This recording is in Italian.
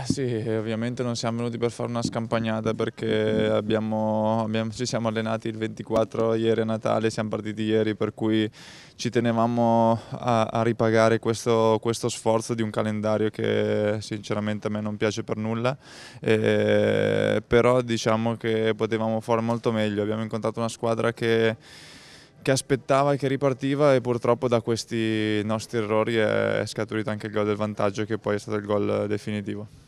Ah, sì, ovviamente non siamo venuti per fare una scampagnata perché abbiamo, abbiamo, ci siamo allenati il 24 ieri a Natale, siamo partiti ieri per cui ci tenevamo a, a ripagare questo, questo, sforzo di un calendario che sinceramente a me non piace per nulla, eh, però diciamo che potevamo fare molto meglio, abbiamo incontrato una squadra che che aspettava e che ripartiva e purtroppo da questi nostri errori è scaturito anche il gol del vantaggio che poi è stato il gol definitivo.